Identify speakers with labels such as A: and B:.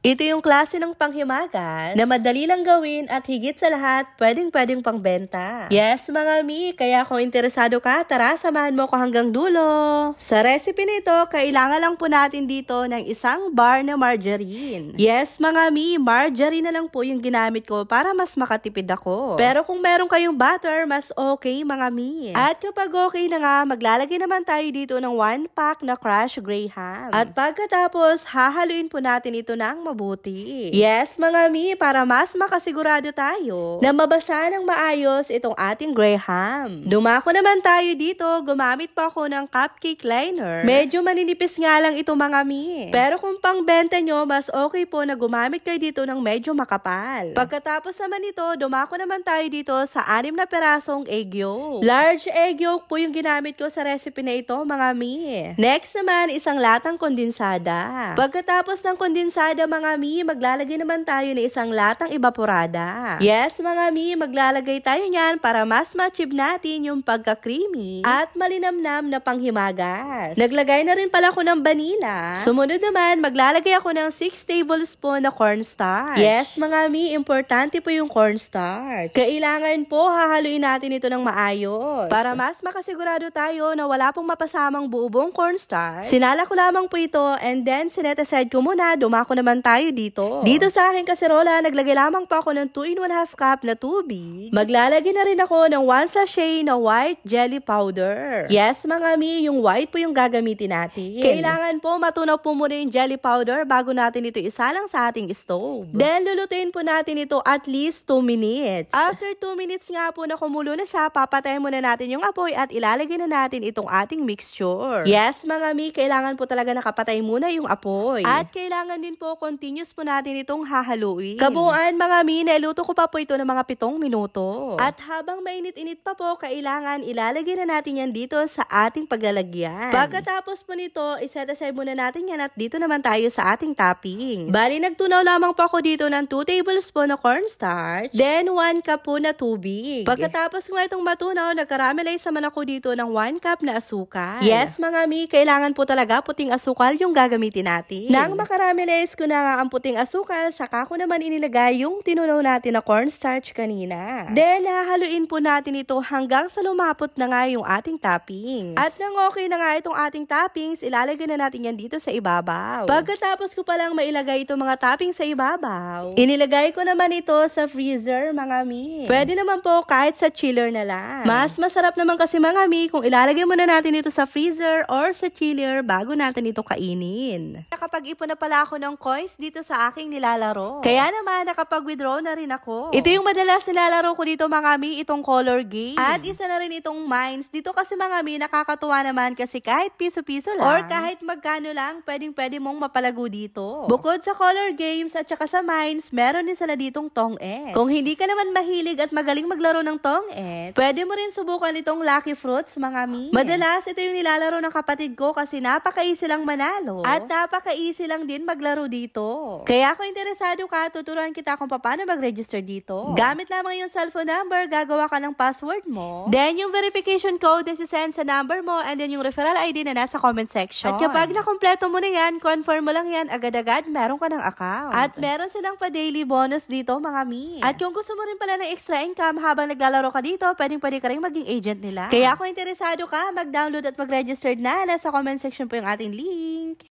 A: Ito yung klase ng panghimagas na madali lang gawin at higit sa lahat, pwedeng-pwedeng pangbenta. Yes, mga mi, kaya kung interesado ka, tara, samahan mo ko hanggang dulo. Sa recipe nito, kailangan lang po natin dito ng isang bar na margarine. Yes, mga mi, margarine na lang po yung ginamit ko para mas makatipid ako. Pero kung meron kayong butter, mas okay, mga mi. At kapag okay na nga, maglalagay naman tayo dito ng 1 pack na crushed gray ham. At pagkatapos, hahaluin po natin ito ng mabuti. Yes, mga mi, para mas makasigurado tayo na mabasa ng maayos itong ating Graham. Dumako naman tayo dito, gumamit pa ako ng cupcake liner. Medyo maninipis nga lang ito mga mi. Pero kung pangbenta nyo, mas okay po na gumamit kayo dito ng medyo makapal. Pagkatapos naman ito, dumako naman tayo dito sa anim na perasong egg yolk. Large egg yolk po yung ginamit ko sa recipe na ito mga mi. Next naman, isang latang kondensada. Pagkatapos ng kondensada mga mga mi, maglalagay naman tayo ng isang latang evaporada. Yes, mga mi, maglalagay tayo niyan para mas ma-achieve natin yung pagka-creamy at malinamnam na panghimagas. Naglagay na rin pala ako ng vanilla. Sumunod naman, maglalagay ako ng 6 tablespoon na cornstarch. Yes, mga mi, importante po yung cornstarch. Kailangan po hahaluin natin ito ng maayos. Para mas makasigurado tayo na wala pong mapasamang buubong cornstarch. Sinala ko lamang po ito and then sinet aside ko muna, dumako naman tayo tayo dito. Dito sa akin kaserola, naglagay lamang pa ako ng 2 in 1 half cup na tubig. Maglalagay na rin ako ng 1 sachet na white jelly powder. Yes, mga mi, yung white po yung gagamitin natin. Kailangan po matunaw po muna yung jelly powder bago natin ito isalang sa ating stove. Then, lulutuin po natin ito at least 2 minutes. After 2 minutes nga po na kumulo na siya, papatayin muna natin yung apoy at ilalagay na natin itong ating mixture. Yes, mga mi, kailangan po talaga nakapatay muna yung apoy. At kailangan din po continuous po natin itong hahaluin. Kabuuan mga mi, luto ko pa po ito ng mga pitong minuto. At habang mainit-init pa po, kailangan ilalagay na natin yan dito sa ating paglalagyan. Pagkatapos po nito, iset aside muna natin yan at dito naman tayo sa ating toppings. Bali, nagtunaw lamang po ako dito ng 2 tablespoon na cornstarch, then 1 cup po na tubig. Pagkatapos ko itong matunaw, nagkaramelize naman ako dito ng 1 cup na asukal. Yes, mga mi, kailangan po talaga puting asukal yung gagamitin natin. Nang makaramelize ko na nga ang puting asukal, saka ko naman inilagay yung tinunaw natin na cornstarch kanina. Then, hahaluin po natin ito hanggang sa lumapot na nga yung ating toppings. At nang okay na nga itong ating toppings, ilalagay na natin yan dito sa ibabaw. Pagkatapos ko palang mailagay itong mga toppings sa ibabaw, inilagay ko naman ito sa freezer, mga mi. Pwede naman po kahit sa chiller na lang. Mas masarap naman kasi mga mi kung ilalagay muna natin ito sa freezer or sa chiller bago natin ito kainin. Kapag ipo na pala ako ng coins dito sa aking nilalaro. Kaya naman, nakapag-withdraw na rin ako. Ito yung madalas nilalaro ko dito mga mi, itong color game. At isa na rin itong mines. Dito kasi mga mi, nakakatuwa naman kasi kahit piso-piso lang. Or kahit magkano lang, pwedeng-pwede mong mapalago dito. Bukod sa color games at saka sa mines, meron din sila ditong tong eggs. Kung hindi ka naman mahilig at magaling maglaro ng tong eggs, pwede mo rin subukan itong lucky fruits mga mi. Madalas, ito yung nilalaro ng kapatid ko kasi napaka-easy lang manalo. At napaka-easy lang din maglaro dito dito. Kaya kung interesado ka, tuturuan kita kung paano mag-register dito. Gamit lamang yung cellphone number, gagawa ka ng password mo. Then yung verification code is send sa number mo and then yung referral ID na nasa comment section. At kapag nakompleto mo na yan, confirm mo lang yan, agad-agad meron ka ng account. At meron silang pa-daily bonus dito, mga mi. At kung gusto mo rin pala ng extra income habang naglalaro ka dito, pwedeng pwede ka rin maging agent nila. Kaya kung interesado ka, mag-download at mag-register na. Nasa comment section po yung ating link.